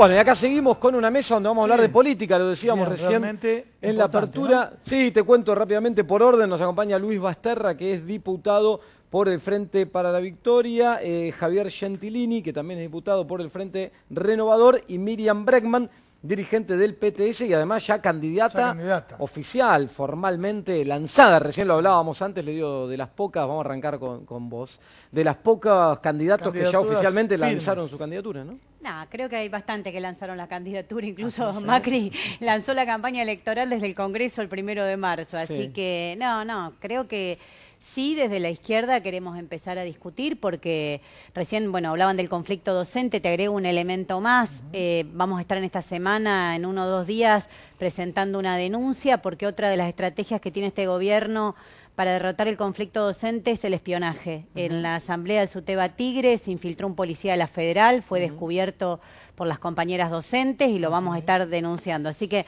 Bueno, y acá seguimos con una mesa donde vamos a hablar de política, lo decíamos recién en la apertura. Sí, te cuento rápidamente por orden, nos acompaña Luis Basterra, que es diputado por el Frente para la Victoria, eh, Javier Gentilini, que también es diputado por el Frente Renovador, y Miriam Bregman dirigente del PTS y además ya candidata, oficial, formalmente lanzada. Recién lo hablábamos antes, le digo, de las pocas, vamos a arrancar con, con vos, de las pocas candidatos que ya oficialmente lanzaron su candidatura, ¿no? No, creo que hay bastante que lanzaron la candidatura, incluso ah, Macri lanzó la campaña electoral desde el Congreso el primero de marzo, así que no, no, creo que sí desde la izquierda queremos empezar a discutir porque recién, bueno, hablaban del conflicto docente, te agrego un elemento más. Eh, vamos a estar en esta semana, en uno o dos días, presentando una denuncia porque otra de las estrategias que tiene este gobierno para derrotar el conflicto docente es el espionaje. En la asamblea de Suteba Tigre se infiltró un policía de la federal, fue descubierto por las compañeras docentes y lo vamos a estar denunciando. Así que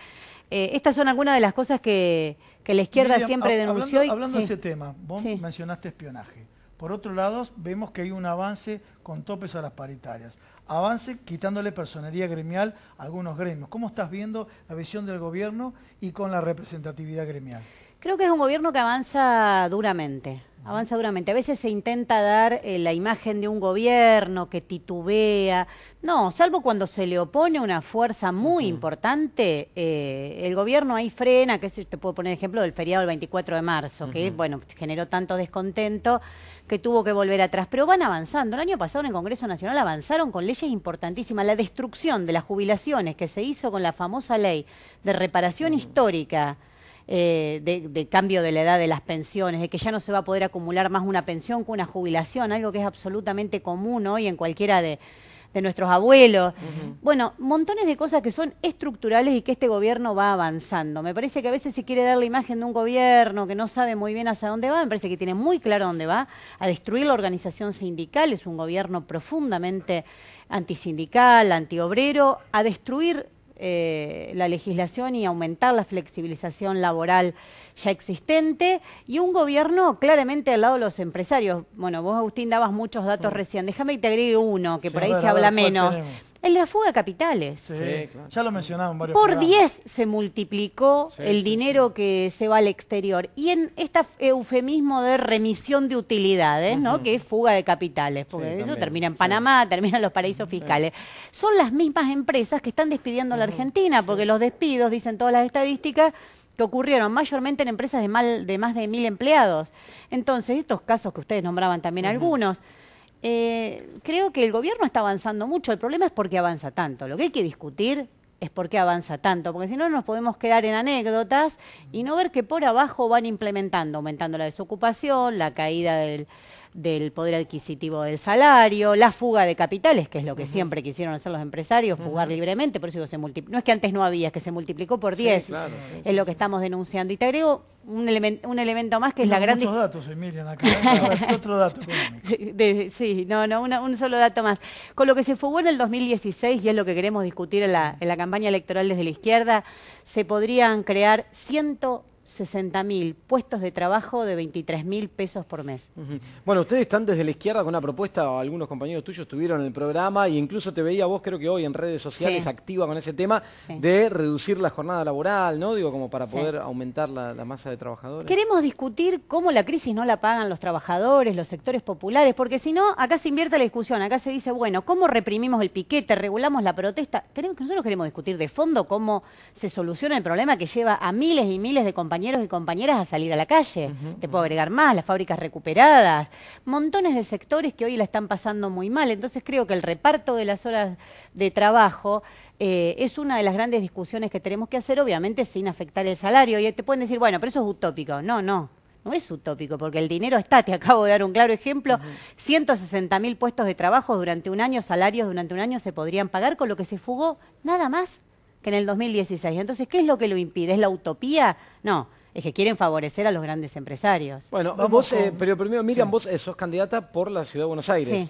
eh, estas son algunas de las cosas que, la izquierda siempre denunció. Hablando, de ese tema, vos mencionaste espionaje. Por otro lado, vemos que hay un avance con topes a las paritarias. Avance quitándole personería gremial a algunos gremios. ¿Cómo estás viendo la visión del gobierno y con la representatividad gremial? Creo que es un gobierno que avanza duramente. Avanza duramente. A veces se intenta dar eh, la imagen de un gobierno que titubea. No, salvo cuando se le opone una fuerza muy importante, eh, el gobierno ahí frena, que te puedo poner ejemplo del feriado del 24 de marzo, que bueno, generó tanto descontento que tuvo que volver atrás. Pero van avanzando. El año pasado en el Congreso Nacional avanzaron con leyes importantísimas. La destrucción de las jubilaciones que se hizo con la famosa ley de reparación histórica eh, de, cambio de la edad de las pensiones, de que ya no se va a poder acumular más una pensión que una jubilación, algo que es absolutamente común hoy en cualquiera de, nuestros abuelos. Bueno, montones de cosas que son estructurales y que este gobierno va avanzando. Me parece que a veces se quiere dar la imagen de un gobierno que no sabe muy bien hacia dónde va, me parece que tiene muy claro dónde va, a destruir la organización sindical, es un gobierno profundamente antisindical, antiobrero, a destruir eh, la legislación y aumentar la flexibilización laboral ya existente y un gobierno claramente al lado de los empresarios. Bueno, vos Agustín dabas muchos datos recién, déjame que te agregue uno, que por ahí se habla menos. En la fuga de capitales. Sí, claro. Ya lo mencionaron varios. Por 10 se multiplicó el dinero que se va al exterior. Y en este eufemismo de remisión de utilidades, ¿no? Que es fuga de capitales, porque eso termina en Panamá, termina en los paraísos fiscales. Son las mismas empresas que están despidiendo a la Argentina, porque los despidos, dicen todas las estadísticas, que ocurrieron mayormente en empresas de, más de mil empleados. Entonces, estos casos que ustedes nombraban también algunos eh, creo que el gobierno está avanzando mucho. El problema es por qué avanza tanto. Lo que hay que discutir es por qué avanza tanto, porque si no nos podemos quedar en anécdotas y no ver que por abajo van implementando, aumentando la desocupación, la caída del del poder adquisitivo del salario, la fuga de capitales, que es lo que siempre quisieron hacer los empresarios, fugar libremente, por eso no es que antes no había, es que se multiplicó por 10, es lo que estamos denunciando. Y te agrego un, elemento más que es la gran... Muchos datos, Emilia, acá. ¿eh? otro dato de, sí, no, no, un solo dato más. Con lo que se fugó en el 2016, y es lo que queremos discutir en la, campaña electoral desde la izquierda, se podrían crear ciento 60.000 puestos de trabajo de 23.000 pesos por mes. Bueno, ustedes están desde la izquierda con una propuesta, algunos compañeros tuyos estuvieron en el programa e incluso te veía vos, creo que hoy en redes sociales, activa con ese tema de reducir la jornada laboral, ¿no? Digo, como para poder aumentar la, masa de trabajadores. Queremos discutir cómo la crisis no la pagan los trabajadores, los sectores populares, porque si no, acá se invierte la discusión, acá se dice, bueno, ¿cómo reprimimos el piquete, regulamos la protesta? nosotros queremos discutir de fondo cómo se soluciona el problema que lleva a miles y miles de compañeros compañeros y compañeras a salir a la calle. Te puedo agregar más, las fábricas recuperadas, montones de sectores que hoy la están pasando muy mal. Entonces creo que el reparto de las horas de trabajo eh, es una de las grandes discusiones que tenemos que hacer, obviamente sin afectar el salario. Y te pueden decir, bueno, pero eso es utópico. No, no, no es utópico, porque el dinero está, te acabo de dar un claro ejemplo, 160.000 160 mil puestos de trabajo durante un año, salarios durante un año se podrían pagar, con lo que se fugó nada más que en el 2016. Entonces, ¿qué es lo que lo impide? ¿Es la utopía? No, es que quieren favorecer a los grandes empresarios. Bueno, vos, eh, pero primero, Miriam, vos sos candidata por la Ciudad de Buenos Aires.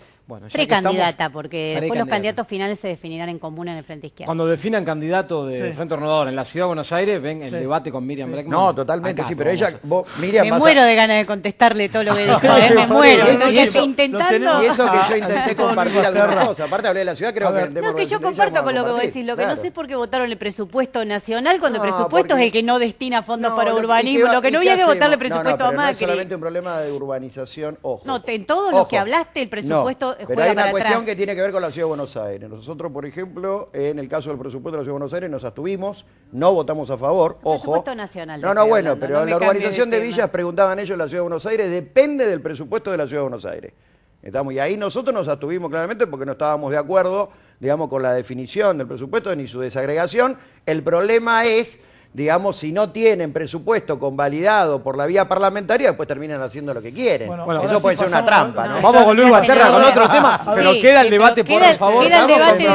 Precandidata, porque después los candidatos finales se definirán en común en el Frente Izquierdo. Cuando definan candidato de Frente Renovador en la Ciudad de Buenos Aires, ven el debate con Miriam sí. No, totalmente, sí, pero ella, Miriam... Me muero de ganas de contestarle todo lo que dijo, ¿eh? me muero. y, eso, intentando... y eso que yo intenté ah, compartir algunas cosa, Aparte hablé de la ciudad, creo que... No, que yo comparto con lo que vos decís. Lo que no sé es por qué votaron el presupuesto nacional cuando el presupuesto es el que no destina fondos para urbanismo. Lo que no había que votarle presupuesto a Macri. no solamente un problema de urbanización, ojo. No, en todos los que hablaste, el presupuesto eh, pero hay una cuestión que tiene que ver con la Ciudad de Buenos Aires. Nosotros, por ejemplo, en el caso del presupuesto de la Ciudad de Buenos Aires nos abstuvimos, no votamos a favor, ojo. Presupuesto nacional. No, no, bueno, pero la urbanización de, villas preguntaban ellos la Ciudad de Buenos Aires, depende del presupuesto de la Ciudad de Buenos Aires. Estamos, y ahí nosotros nos abstuvimos claramente porque no estábamos de acuerdo, digamos, con la definición del presupuesto ni su desagregación. El problema es digamos, si no tienen presupuesto convalidado por la vía parlamentaria, después terminan haciendo lo que quieren. Eso puede ser una trampa, ¿no? Vamos con Luis Baterra con otro tema, ah, pero queda el debate, por favor. Queda el debate de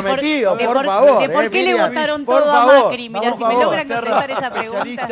por, por, favor. De por, eh, qué le votaron todo a Macri. Mira, si me logran contestar esa pregunta.